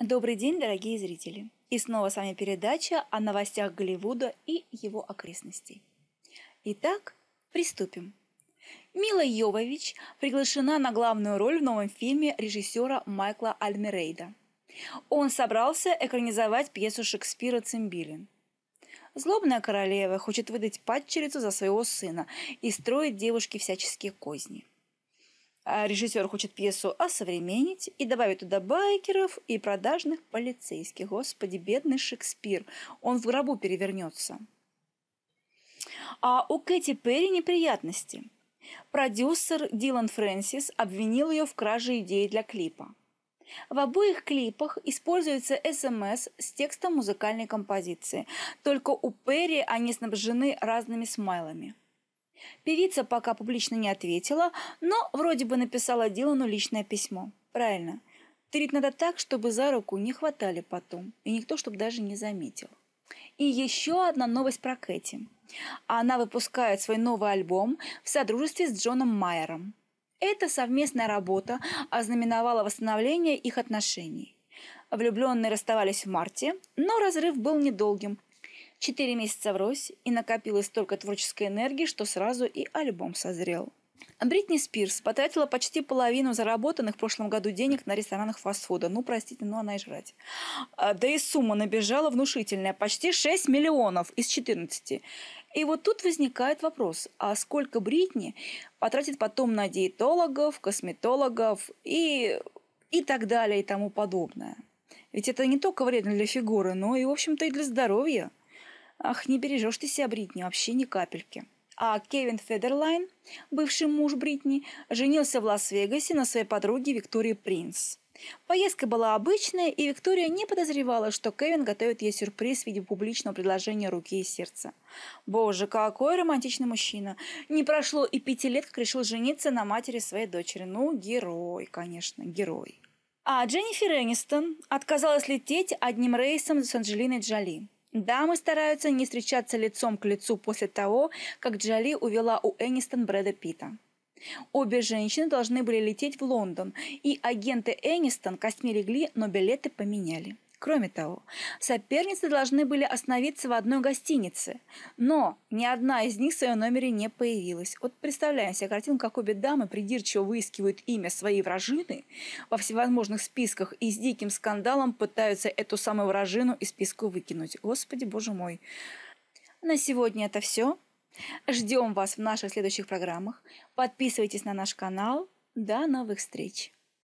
Добрый день, дорогие зрители! И снова с вами передача о новостях Голливуда и его окрестностей. Итак, приступим. Мила Йовович приглашена на главную роль в новом фильме режиссера Майкла Альмерейда. Он собрался экранизовать пьесу Шекспира «Цимбилин». Злобная королева хочет выдать падчерицу за своего сына и строит девушке всяческие козни – а режиссер хочет пьесу осовременить и добавить туда байкеров и продажных полицейских. Господи, бедный Шекспир, он в гробу перевернется. А у Кэти Перри неприятности. Продюсер Дилан Фрэнсис обвинил ее в краже идеи для клипа. В обоих клипах используется СМС с текстом музыкальной композиции, только у Перри они снабжены разными смайлами – Певица пока публично не ответила, но вроде бы написала Дилану личное письмо. Правильно. Тырить надо так, чтобы за руку не хватали потом, и никто, чтобы даже не заметил. И еще одна новость про Кэти. Она выпускает свой новый альбом в содружестве с Джоном Майером. Эта совместная работа ознаменовала восстановление их отношений. Влюбленные расставались в марте, но разрыв был недолгим, Четыре месяца врозь, и накопилось столько творческой энергии, что сразу и альбом созрел. Бритни Спирс потратила почти половину заработанных в прошлом году денег на ресторанах фастфуда. Ну, простите, но ну, она и жрать. А, да и сумма набежала внушительная. Почти 6 миллионов из 14. И вот тут возникает вопрос, а сколько Бритни потратит потом на диетологов, косметологов и, и так далее и тому подобное? Ведь это не только вредно для фигуры, но и, в общем-то, и для здоровья. Ах, не бережешь ты себя, Бритни, вообще ни капельки. А Кевин Федерлайн, бывший муж Бритни, женился в Лас-Вегасе на своей подруге Виктории Принц. Поездка была обычная, и Виктория не подозревала, что Кевин готовит ей сюрприз в виде публичного предложения руки и сердца. Боже, какой романтичный мужчина! Не прошло и пяти лет, как решил жениться на матери своей дочери. Ну, герой, конечно, герой. А Дженнифер Энистон отказалась лететь одним рейсом с Анджелиной Джоли. Дамы стараются не встречаться лицом к лицу после того, как Джоли увела у Энистон Брэда Питта. Обе женщины должны были лететь в Лондон, и агенты Энистон костьми легли, но билеты поменяли. Кроме того, соперницы должны были остановиться в одной гостинице, но ни одна из них в своем номере не появилась. Вот представляем себе картину, как обе дамы придирчиво выискивают имя своей вражины во всевозможных списках и с диким скандалом пытаются эту самую вражину из списка выкинуть. Господи, боже мой. На сегодня это все. Ждем вас в наших следующих программах. Подписывайтесь на наш канал. До новых встреч!